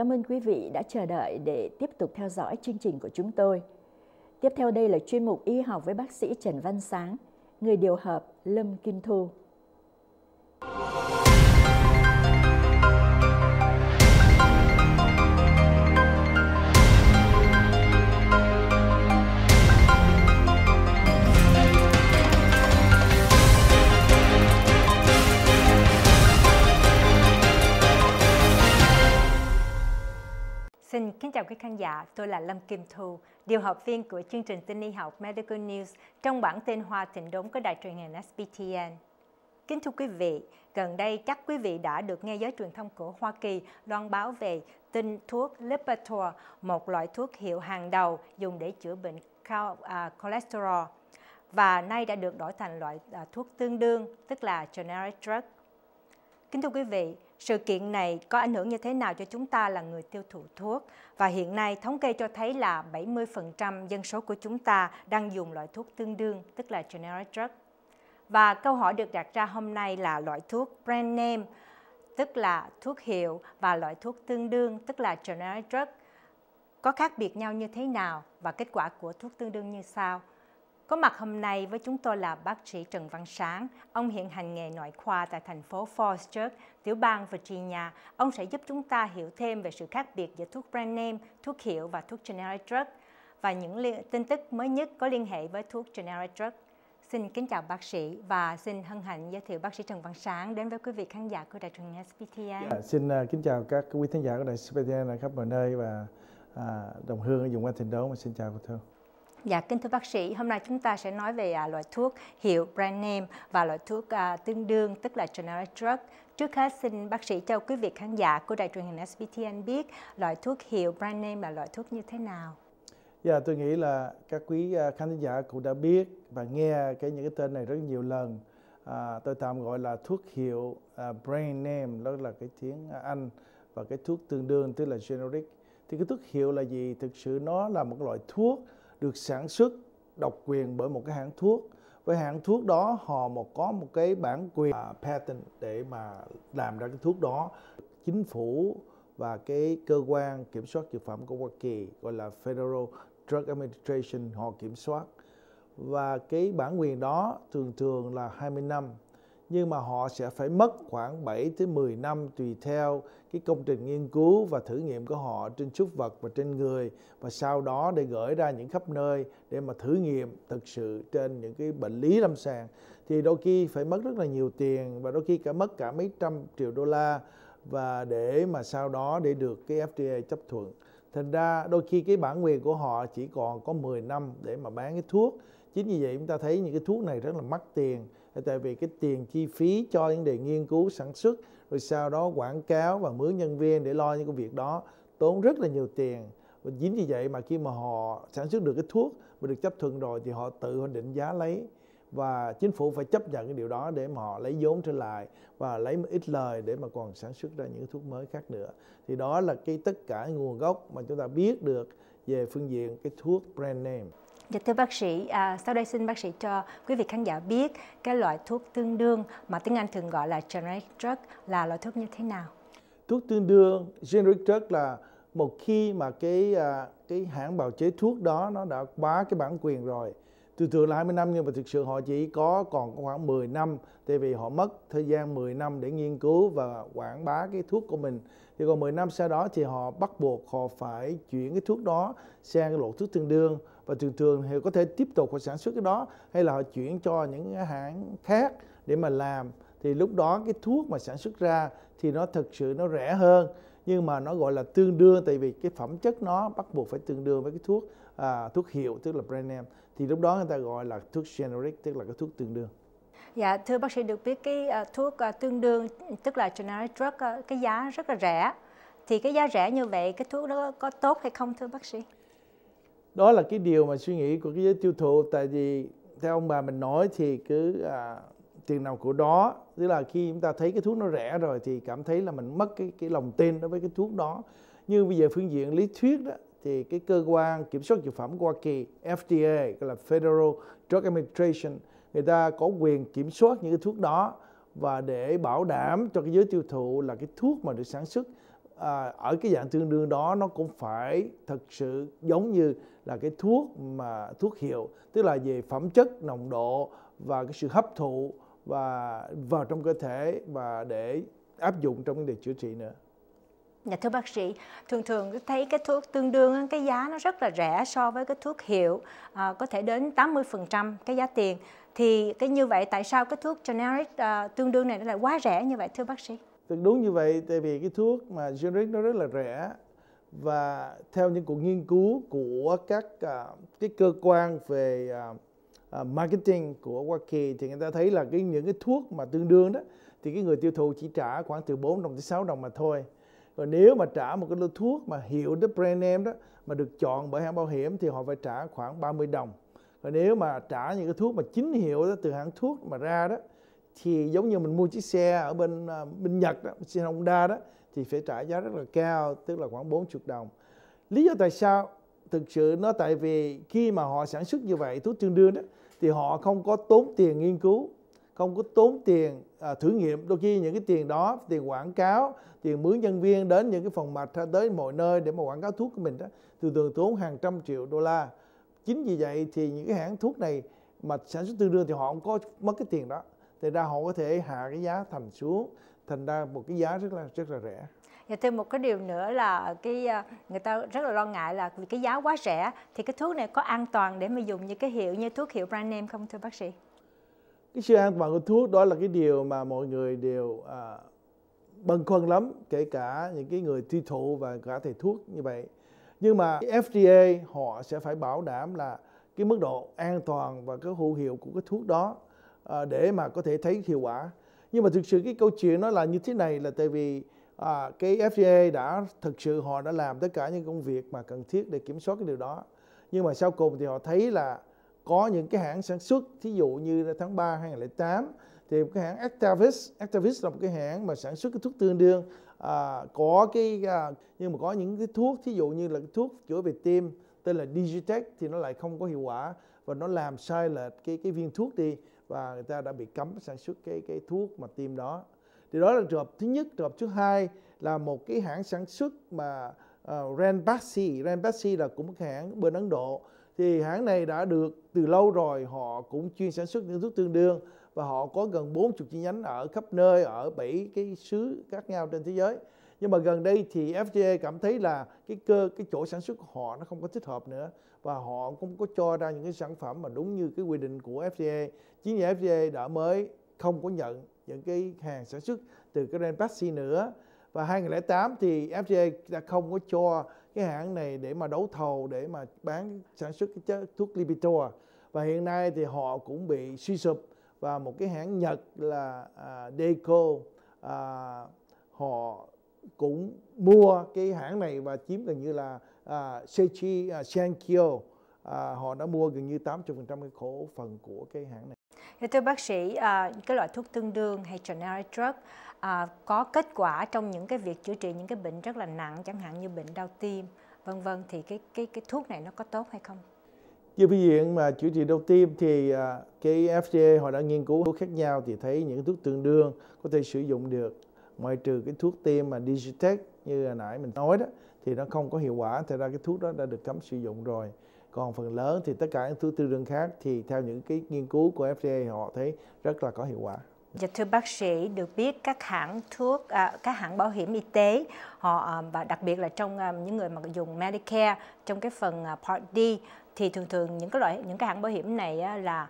Cảm ơn quý vị đã chờ đợi để tiếp tục theo dõi chương trình của chúng tôi. Tiếp theo đây là chuyên mục y học với bác sĩ Trần Văn Sáng, người điều hợp Lâm Kim Thu. kính chào quý khán giả, tôi là Lâm Kim Thu, điều học viên của chương trình tin y học Medical News trong bản tin Hoa Thịnh Đốn của đài truyền hình SBTN. Kính thưa quý vị, gần đây chắc quý vị đã được nghe giới truyền thông của Hoa Kỳ loan báo về tin thuốc Lipitor, một loại thuốc hiệu hàng đầu dùng để chữa bệnh à, cholesterol và nay đã được đổi thành loại à, thuốc tương đương, tức là generic drug. Kính thưa quý vị, sự kiện này có ảnh hưởng như thế nào cho chúng ta là người tiêu thụ thuốc và hiện nay thống kê cho thấy là 70% dân số của chúng ta đang dùng loại thuốc tương đương tức là generic drug. Và câu hỏi được đặt ra hôm nay là loại thuốc brand name tức là thuốc hiệu và loại thuốc tương đương tức là generic drug có khác biệt nhau như thế nào và kết quả của thuốc tương đương như sao? Có mặt hôm nay với chúng tôi là bác sĩ Trần Văn Sáng. Ông hiện hành nghề nội khoa tại thành phố Falls Church, tiểu bang Virginia. Ông sẽ giúp chúng ta hiểu thêm về sự khác biệt giữa thuốc brand name, thuốc hiệu và thuốc generic drug và những tin tức mới nhất có liên hệ với thuốc generic drug. Xin kính chào bác sĩ và xin hân hạnh giới thiệu bác sĩ Trần Văn Sáng đến với quý vị khán giả của đài truyền hình SPTN. Yeah, dạ, xin à, kính chào các quý khán giả của đài SPTN ở khắp mọi nơi và à, đồng hương ở vùng Anh Thịnh đấu. Xin chào cô thơ. Dạ, kính thưa bác sĩ, hôm nay chúng ta sẽ nói về à, loại thuốc hiệu brand name và loại thuốc à, tương đương tức là generic drug. Trước hết xin bác sĩ cho quý vị khán giả của đài truyền hình SBTN biết loại thuốc hiệu brand name là loại thuốc như thế nào. Dạ, tôi nghĩ là các quý à, khán giả cũng đã biết và nghe cái những cái tên này rất nhiều lần. À, tôi tạm gọi là thuốc hiệu à, brand name, đó là cái tiếng Anh và cái thuốc tương đương tức là generic. Thì cái thuốc hiệu là gì? Thực sự nó là một loại thuốc được sản xuất độc quyền bởi một cái hãng thuốc với hãng thuốc đó họ một có một cái bản quyền uh, patent để mà làm ra cái thuốc đó chính phủ và cái cơ quan kiểm soát dược phẩm của Hoa Kỳ gọi là Federal Drug Administration họ kiểm soát và cái bản quyền đó thường thường là 20 năm nhưng mà họ sẽ phải mất khoảng 7 tới 10 năm tùy theo cái công trình nghiên cứu và thử nghiệm của họ trên súc vật và trên người và sau đó để gửi ra những khắp nơi để mà thử nghiệm thực sự trên những cái bệnh lý lâm sàng thì đôi khi phải mất rất là nhiều tiền và đôi khi cả mất cả mấy trăm triệu đô la và để mà sau đó để được cái FDA chấp thuận. Thành ra đôi khi cái bản quyền của họ chỉ còn có 10 năm để mà bán cái thuốc. Chính vì vậy chúng ta thấy những cái thuốc này rất là mắc tiền tại vì cái tiền chi phí cho những đề nghiên cứu sản xuất rồi sau đó quảng cáo và mướn nhân viên để lo những công việc đó tốn rất là nhiều tiền và chính vì vậy mà khi mà họ sản xuất được cái thuốc và được chấp thuận rồi thì họ tự họ định giá lấy và chính phủ phải chấp nhận cái điều đó để mà họ lấy vốn trở lại và lấy một ít lời để mà còn sản xuất ra những thuốc mới khác nữa thì đó là cái tất cả nguồn gốc mà chúng ta biết được về phương diện cái thuốc brand name Dạ thưa bác sĩ, à, sau đây xin bác sĩ cho quý vị khán giả biết cái loại thuốc tương đương mà tiếng Anh thường gọi là generic drug là loại thuốc như thế nào? Thuốc tương đương generic drug là một khi mà cái à, cái hãng bào chế thuốc đó nó đã quá cái bản quyền rồi từ thường là 20 năm nhưng mà thực sự họ chỉ có còn khoảng 10 năm tại vì họ mất thời gian 10 năm để nghiên cứu và quảng bá cái thuốc của mình thì còn 10 năm sau đó thì họ bắt buộc họ phải chuyển cái thuốc đó sang cái lộ thuốc tương đương và thường thường thì có thể tiếp tục họ sản xuất cái đó hay là họ chuyển cho những hãng khác để mà làm thì lúc đó cái thuốc mà sản xuất ra thì nó thực sự nó rẻ hơn nhưng mà nó gọi là tương đương tại vì cái phẩm chất nó bắt buộc phải tương đương với cái thuốc à, thuốc hiệu tức là brand name thì lúc đó người ta gọi là thuốc generic tức là cái thuốc tương đương Dạ, thưa bác sĩ được biết cái à, thuốc à, tương đương tức là generic drug à, cái giá rất là rẻ. Thì cái giá rẻ như vậy cái thuốc đó có tốt hay không thưa bác sĩ? đó là cái điều mà suy nghĩ của cái giới tiêu thụ tại vì theo ông bà mình nói thì cứ à, tiền nào của đó tức là khi chúng ta thấy cái thuốc nó rẻ rồi thì cảm thấy là mình mất cái cái lòng tin đối với cái thuốc đó như bây giờ phương diện lý thuyết đó thì cái cơ quan kiểm soát dược phẩm Hoa Kỳ FDA gọi là Federal Drug Administration người ta có quyền kiểm soát những cái thuốc đó và để bảo đảm cho cái giới tiêu thụ là cái thuốc mà được sản xuất à, ở cái dạng tương đương đó nó cũng phải thật sự giống như là cái thuốc mà thuốc hiệu tức là về phẩm chất nồng độ và cái sự hấp thụ và vào trong cơ thể và để áp dụng trong vấn đề chữa trị nữa. Dạ thưa bác sĩ, thường thường thấy cái thuốc tương đương cái giá nó rất là rẻ so với cái thuốc hiệu à, có thể đến 80% cái giá tiền thì cái như vậy tại sao cái thuốc generic à, tương đương này nó lại quá rẻ như vậy thưa bác sĩ? Thực đúng như vậy tại vì cái thuốc mà generic nó rất là rẻ và theo những cuộc nghiên cứu của các uh, cái cơ quan về uh, uh, marketing của Hoa Kỳ thì người ta thấy là cái những cái thuốc mà tương đương đó thì cái người tiêu thụ chỉ trả khoảng từ 4 đồng tới 6 đồng mà thôi. Còn nếu mà trả một cái lô thuốc mà hiệu the brand name đó mà được chọn bởi hãng bảo hiểm thì họ phải trả khoảng 30 đồng. Còn nếu mà trả những cái thuốc mà chính hiệu đó từ hãng thuốc mà ra đó thì giống như mình mua chiếc xe ở bên à, bên Nhật đó, xe Honda đó thì phải trả giá rất là cao tức là khoảng 40 đồng lý do tại sao thực sự nó tại vì khi mà họ sản xuất như vậy thuốc tương đương đó thì họ không có tốn tiền nghiên cứu không có tốn tiền à, thử nghiệm đôi khi những cái tiền đó tiền quảng cáo tiền mướn nhân viên đến những cái phòng mạch à, tới mọi nơi để mà quảng cáo thuốc của mình đó thường thường tốn hàng trăm triệu đô la chính vì vậy thì những cái hãng thuốc này mà sản xuất tương đương thì họ không có mất cái tiền đó thì ra họ có thể hạ cái giá thành xuống thành ra một cái giá rất là rất là rẻ và thêm một cái điều nữa là cái ờ, người ta rất là lo ngại là vì cái giá quá rẻ thì cái thuốc này có an toàn để mà dùng như cái hiệu như thuốc hiệu brand name không thưa bác sĩ? Cái sự an toàn của thuốc đó là cái điều mà mọi người đều à, băn khoăn lắm, kể cả những cái người tiêu thụ và cả thầy thuốc như vậy. Nhưng mà FDA họ sẽ phải bảo đảm là cái mức độ an toàn và cái hữu hiệu của cái thuốc đó à, để mà có thể thấy hiệu quả nhưng mà thực sự cái câu chuyện nó là như thế này là tại vì à, cái FDA đã thực sự họ đã làm tất cả những công việc mà cần thiết để kiểm soát cái điều đó nhưng mà sau cùng thì họ thấy là có những cái hãng sản xuất thí dụ như tháng 3 2008 thì cái hãng Actavis Actavis là một cái hãng mà sản xuất cái thuốc tương đương à, có cái à, nhưng mà có những cái thuốc thí dụ như là cái thuốc chữa về tim tên là Digitech thì nó lại không có hiệu quả và nó làm sai lệch cái cái viên thuốc đi và người ta đã bị cấm sản xuất cái cái thuốc mà tiêm đó thì đó là trường hợp thứ nhất trường hợp thứ hai là một cái hãng sản xuất mà uh, ờ, Ranbaxy Ranbaxy là cũng một hãng bên Ấn Độ thì hãng này đã được từ lâu rồi họ cũng chuyên sản xuất những thuốc tương đương và họ có gần 40 chi nhánh ở khắp nơi ở bảy cái xứ khác nhau trên thế giới nhưng mà gần đây thì FDA cảm thấy là cái cơ cái chỗ sản xuất họ nó không có thích hợp nữa và họ cũng có cho ra những cái sản phẩm mà đúng như cái quy định của FDA chính vì FDA đã mới không có nhận những cái hàng sản xuất từ cái Renpaxi nữa và 2008 thì FDA đã không có cho cái hãng này để mà đấu thầu để mà bán sản xuất cái chất thuốc Lipitor và hiện nay thì họ cũng bị suy sụp và một cái hãng Nhật là uh, Deco uh, họ cũng mua cái hãng này và chiếm gần như là uh, Seichi uh, à, Sankyo uh, à, họ đã mua gần như 80% cái cổ phần của cái hãng này. Dạ, thưa bác sĩ, uh, cái loại thuốc tương đương hay generic drug uh, có kết quả trong những cái việc chữa trị những cái bệnh rất là nặng chẳng hạn như bệnh đau tim vân vân thì cái cái cái thuốc này nó có tốt hay không? Như phương diện mà chữa trị đau tim thì cái FDA họ đã nghiên cứu thuốc khác nhau thì thấy những thuốc tương đương có thể sử dụng được ngoại trừ cái thuốc tiêm mà Digitech như hồi nãy mình nói đó thì nó không có hiệu quả thì ra cái thuốc đó đã được cấm sử dụng rồi còn phần lớn thì tất cả những thuốc tư đương khác thì theo những cái nghiên cứu của FDA họ thấy rất là có hiệu quả Dạ thưa bác sĩ, được biết các hãng thuốc, à, các hãng bảo hiểm y tế họ à, và đặc biệt là trong à, những người mà dùng Medicare trong cái phần Part D thì thường thường những cái loại những cái hãng bảo hiểm này là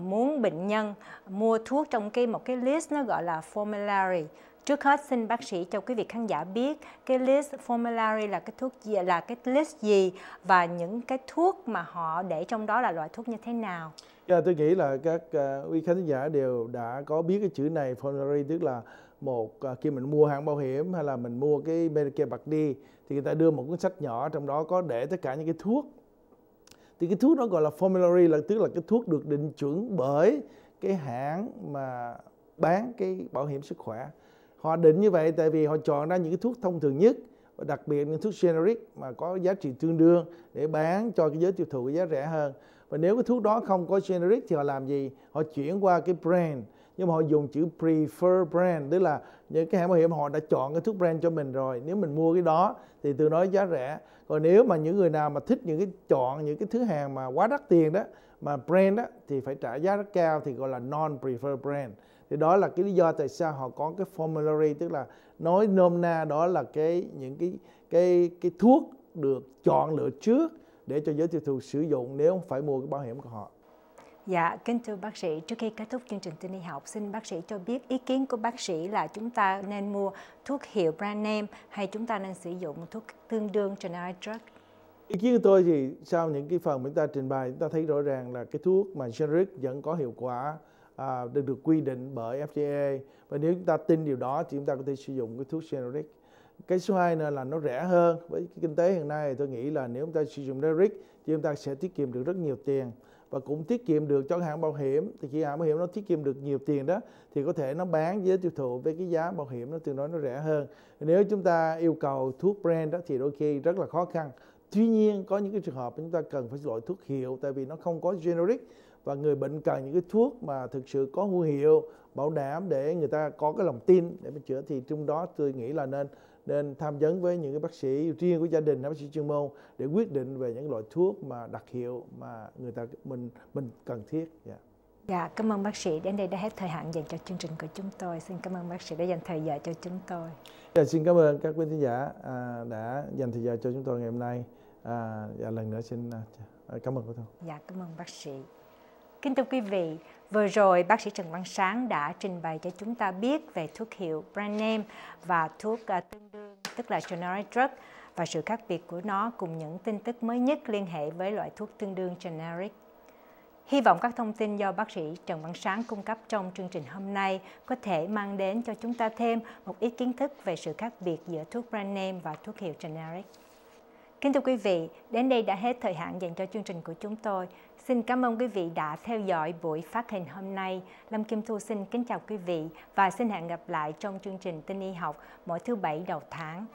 muốn bệnh nhân mua thuốc trong cái một cái list nó gọi là formulary Trước hết xin bác sĩ cho quý vị khán giả biết cái list formulary là cái thuốc gì là cái list gì và những cái thuốc mà họ để trong đó là loại thuốc như thế nào. Yeah, dạ, tôi nghĩ là các uh, quý khán giả đều đã có biết cái chữ này formulary tức là một uh, khi mình mua hàng bảo hiểm hay là mình mua cái Medicare Part đi thì người ta đưa một cuốn sách nhỏ trong đó có để tất cả những cái thuốc. Thì cái thuốc đó gọi là formulary là tức là cái thuốc được định chuẩn bởi cái hãng mà bán cái bảo hiểm sức khỏe họ định như vậy tại vì họ chọn ra những cái thuốc thông thường nhất và đặc biệt những thuốc generic mà có giá trị tương đương để bán cho cái giới tiêu thụ giá rẻ hơn và nếu cái thuốc đó không có generic thì họ làm gì họ chuyển qua cái brand nhưng mà họ dùng chữ prefer brand tức là những cái hãng bảo hiểm họ đã chọn cái thuốc brand cho mình rồi nếu mình mua cái đó thì từ đó giá rẻ còn nếu mà những người nào mà thích những cái chọn những cái thứ hàng mà quá đắt tiền đó mà brand đó thì phải trả giá rất cao thì gọi là non prefer brand thì đó là cái lý do tại sao họ có cái formulary tức là nói nôm na đó là cái những cái cái cái thuốc được chọn lựa trước để cho giới tiêu thụ sử dụng nếu phải mua cái bảo hiểm của họ. Dạ, kính thưa bác sĩ, trước khi kết thúc chương trình tin y học, xin bác sĩ cho biết ý kiến của bác sĩ là chúng ta nên mua thuốc hiệu brand name hay chúng ta nên sử dụng thuốc tương đương generic drug? Ý kiến của tôi thì sau những cái phần chúng ta trình bày, chúng ta thấy rõ ràng là cái thuốc mà generic vẫn có hiệu quả À, được được quy định bởi FDA và nếu chúng ta tin điều đó thì chúng ta có thể sử dụng cái thuốc generic cái số 2 nữa là nó rẻ hơn với cái kinh tế hiện nay tôi nghĩ là nếu chúng ta sử dụng generic thì chúng ta sẽ tiết kiệm được rất nhiều tiền và cũng tiết kiệm được cho hãng bảo hiểm thì khi hãng bảo hiểm nó tiết kiệm được nhiều tiền đó thì có thể nó bán với tiêu thụ với cái giá bảo hiểm nó tương đối nó rẻ hơn nếu chúng ta yêu cầu thuốc brand đó thì đôi khi rất là khó khăn tuy nhiên có những cái trường hợp chúng ta cần phải loại thuốc hiệu tại vì nó không có generic và người bệnh cần những cái thuốc mà thực sự có hữu hiệu bảo đảm để người ta có cái lòng tin để mà chữa thì trong đó tôi nghĩ là nên nên tham vấn với những cái bác sĩ riêng của gia đình bác sĩ chuyên môn để quyết định về những loại thuốc mà đặc hiệu mà người ta mình mình cần thiết yeah. Dạ. dạ, cảm ơn bác sĩ. Đến đây đã hết thời hạn dành cho chương trình của chúng tôi. Xin cảm ơn bác sĩ đã dành thời giờ cho chúng tôi. Dạ, xin cảm ơn các quý khán giả à, đã dành thời giờ cho chúng tôi ngày hôm nay. À, dạ, lần nữa xin à, à cảm ơn cô Thu. Dạ, cảm ơn bác sĩ. Kính thưa quý vị, vừa rồi bác sĩ Trần Văn Sáng đã trình bày cho chúng ta biết về thuốc hiệu brand name và thuốc à, tương đương tức là generic drug và sự khác biệt của nó cùng những tin tức mới nhất liên hệ với loại thuốc tương đương generic. Hy vọng các thông tin do bác sĩ Trần Văn Sáng cung cấp trong chương trình hôm nay có thể mang đến cho chúng ta thêm một ít kiến thức về sự khác biệt giữa thuốc brand name và thuốc hiệu generic. Kính thưa quý vị, đến đây đã hết thời hạn dành cho chương trình của chúng tôi. Xin cảm ơn quý vị đã theo dõi buổi phát hình hôm nay. Lâm Kim Thu xin kính chào quý vị và xin hẹn gặp lại trong chương trình Tinh Y học mỗi thứ Bảy đầu tháng.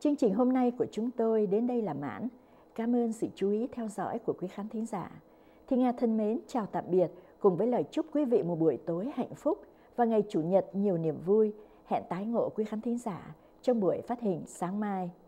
Chương trình hôm nay của chúng tôi đến đây là mãn. Cảm ơn sự chú ý theo dõi của quý khán thính giả. Thì Nga thân mến, chào tạm biệt cùng với lời chúc quý vị một buổi tối hạnh phúc và ngày Chủ nhật nhiều niềm vui. Hẹn tái ngộ quý khán thính giả trong buổi phát hình sáng mai.